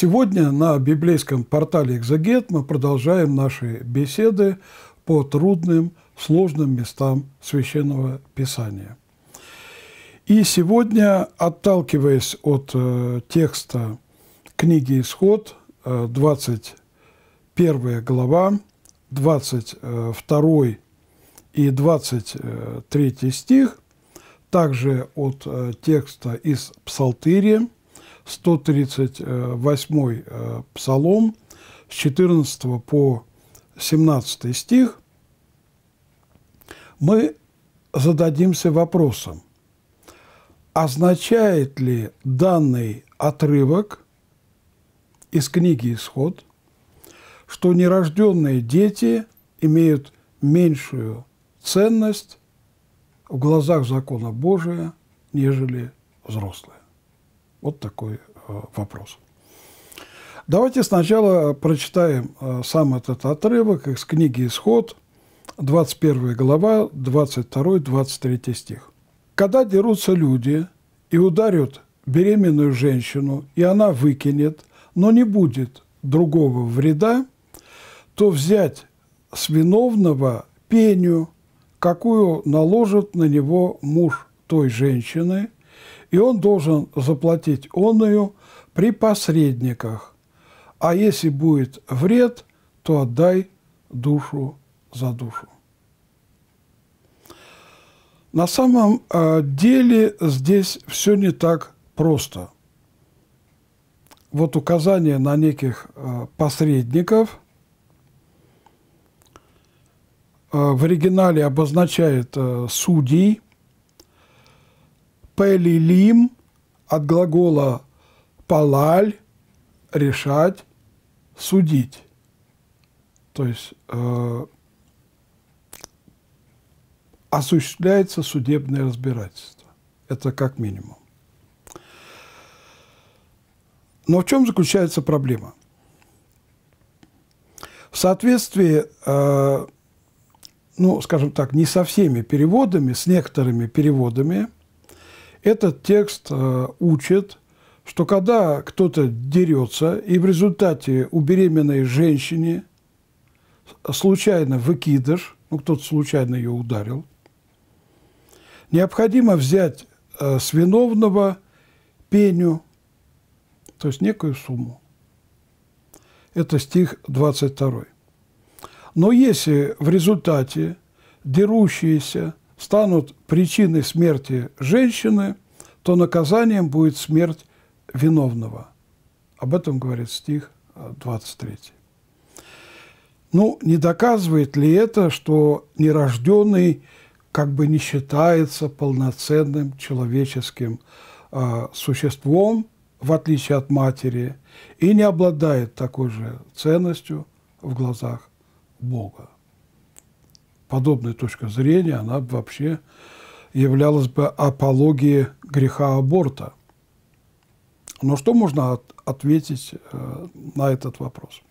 Сегодня на библейском портале «Экзегет» мы продолжаем наши беседы по трудным, сложным местам Священного Писания. И сегодня, отталкиваясь от э, текста книги «Исход», э, 21 глава, 22 и 23 стих, также от э, текста из Псалтырия – 138 э, псалом с 14 по 17 стих, мы зададимся вопросом, означает ли данный отрывок из книги «Исход», что нерожденные дети имеют меньшую ценность в глазах закона Божия, нежели взрослые. Вот такой э, вопрос. Давайте сначала э, прочитаем э, сам этот отрывок из книги «Исход», 21 глава, 22-23 стих. «Когда дерутся люди и ударят беременную женщину, и она выкинет, но не будет другого вреда, то взять с виновного пеню, какую наложит на него муж той женщины – и он должен заплатить онную при посредниках. А если будет вред, то отдай душу за душу. На самом э, деле здесь все не так просто. Вот указание на неких э, посредников э, в оригинале обозначает судей – пелилим от глагола палаль – решать, судить. То есть э, осуществляется судебное разбирательство. Это как минимум. Но в чем заключается проблема? В соответствии, э, ну, скажем так, не со всеми переводами, с некоторыми переводами – этот текст э, учит, что когда кто-то дерется, и в результате у беременной женщины случайно выкидыш, ну кто-то случайно ее ударил, необходимо взять э, с виновного пеню, то есть некую сумму. Это стих 22. Но если в результате дерущиеся станут причиной смерти женщины, то наказанием будет смерть виновного. Об этом говорит стих 23. Э, ну, не доказывает ли это, что нерожденный как бы не считается полноценным человеческим э, существом, в отличие от матери, и не обладает такой же ценностью в глазах Бога? подобная точка зрения, она вообще являлась бы апологией греха аборта. Но что можно от, ответить э, на этот вопрос?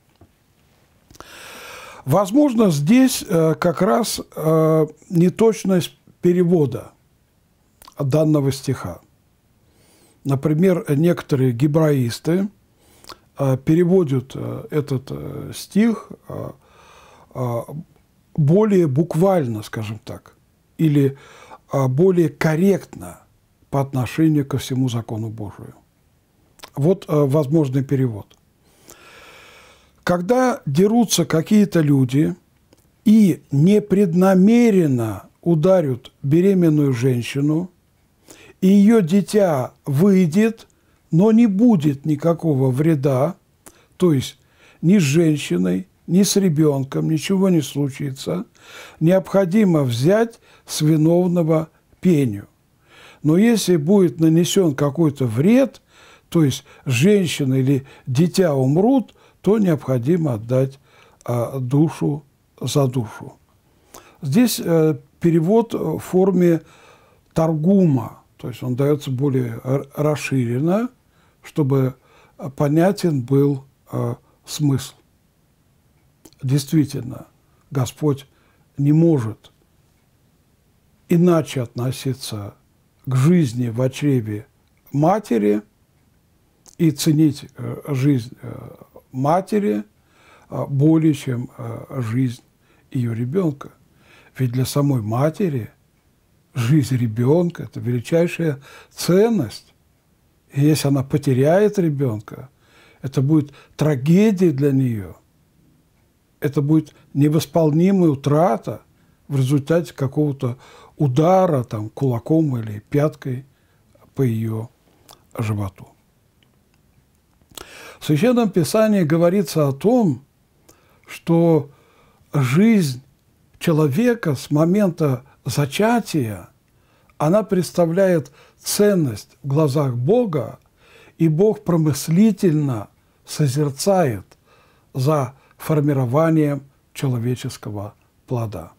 Возможно, здесь э, как раз э, неточность перевода данного стиха. Например, некоторые гибраисты э, переводят э, этот э, стих более буквально, скажем так, или а, более корректно по отношению ко всему закону Божию. Вот а, возможный перевод. Когда дерутся какие-то люди и непреднамеренно ударят беременную женщину, и ее дитя выйдет, но не будет никакого вреда, то есть ни с женщиной, ни с ребенком ничего не случится, необходимо взять с виновного пеню. Но если будет нанесен какой-то вред, то есть женщина или дитя умрут, то необходимо отдать а, душу за душу. Здесь э, перевод в форме торгума, то есть он дается более расширенно, чтобы понятен был э, смысл действительно Господь не может иначе относиться к жизни в очреве матери и ценить э, жизнь э, матери э, более, чем жизнь ее ребенка. Ведь для самой матери жизнь ребенка – это величайшая ценность. И если она потеряет ребенка, это будет трагедия для нее – это будет невосполнимая утрата в результате какого-то удара там, кулаком или пяткой по ее животу. В Священном Писании говорится о том, что жизнь человека с момента зачатия, она представляет ценность в глазах Бога, и Бог промыслительно созерцает за формированием человеческого плода.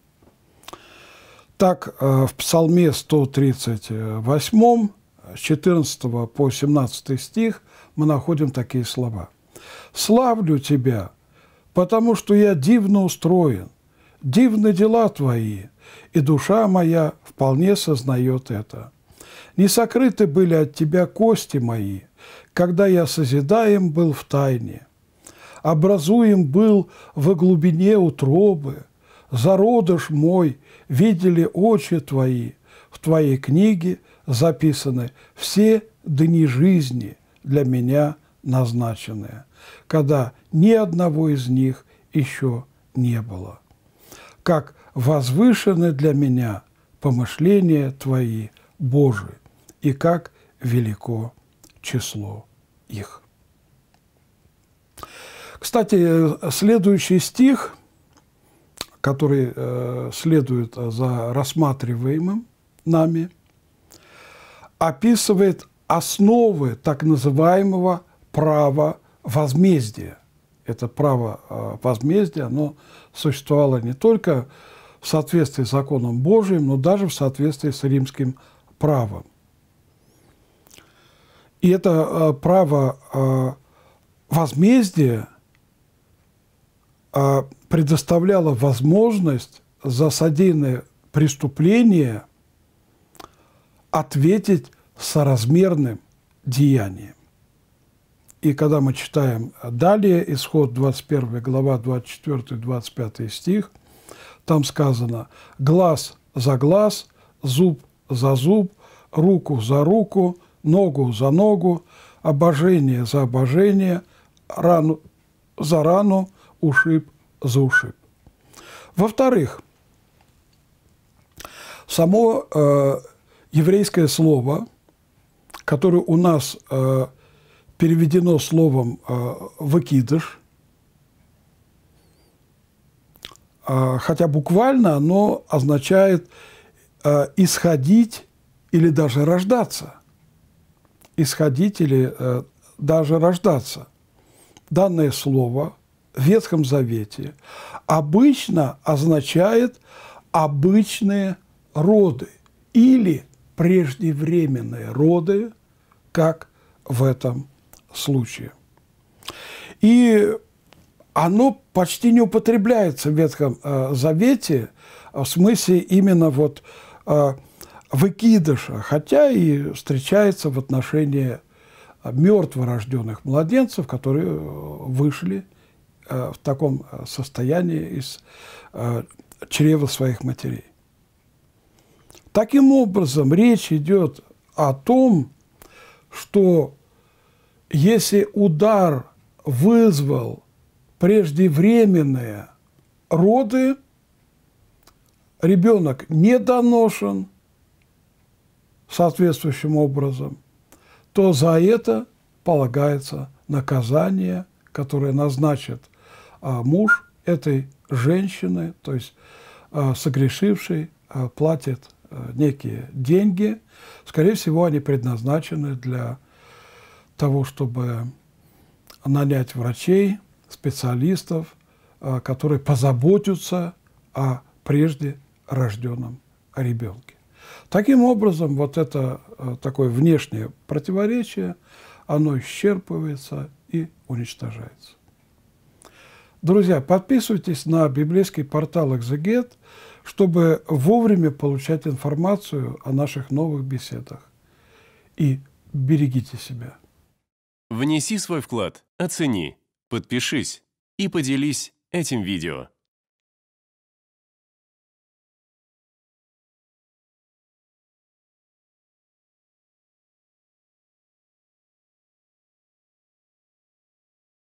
Так, э, в Псалме 138, с 14 по 17 стих, мы находим такие слова. «Славлю Тебя, потому что я дивно устроен, дивны дела Твои, и душа моя вполне сознает это. Не сокрыты были от Тебя кости мои, когда я созидаем был в тайне образуем был во глубине утробы. Зародыш мой видели очи твои, в твоей книге записаны все дни жизни для меня назначенные, когда ни одного из них еще не было. Как возвышены для меня помышления твои, Божии, и как велико число их. Кстати, следующий стих, который э, следует за рассматриваемым нами, описывает основы так называемого права возмездия. Это право э, возмездия, оно существовало не только в соответствии с законом Божиим, но даже в соответствии с римским правом. И это э, право э, возмездия – а, предоставляла возможность за содеянное преступление ответить соразмерным деянием. И когда мы читаем далее, исход 21 глава, 24-25 стих, там сказано «глаз за глаз, зуб за зуб, руку за руку, ногу за ногу, обожение за обожение, рану за рану, ушиб за ушиб. Во-вторых, само э, еврейское слово, которое у нас э, переведено словом э, «выкидыш», э, хотя буквально оно означает э, «исходить» или даже «рождаться». «Исходить» или э, даже «рождаться». Данное слово – Ветхом Завете обычно означает обычные роды или преждевременные роды, как в этом случае. И оно почти не употребляется в Ветхом э, Завете в смысле именно вот э, выкидыша, хотя и встречается в отношении мертворожденных младенцев, которые э, вышли – Э, в таком э, состоянии из э, чрева своих матерей. Таким образом, речь идет о том, что если удар вызвал преждевременные роды, ребенок не доношен соответствующим образом, то за это полагается наказание, которое назначит а, муж этой женщины, то есть а, согрешивший, а, платит некие деньги. Скорее всего, они предназначены для того, чтобы нанять врачей, специалистов, которые позаботятся о прежде рожденном ребенке. Таким образом, вот это такое внешнее противоречие, оно исчерпывается и уничтожается. Друзья, подписывайтесь на библейский портал «Экзегет», чтобы вовремя получать информацию о наших новых беседах. И берегите себя. Внеси свой вклад, оцени, подпишись и поделись этим видео.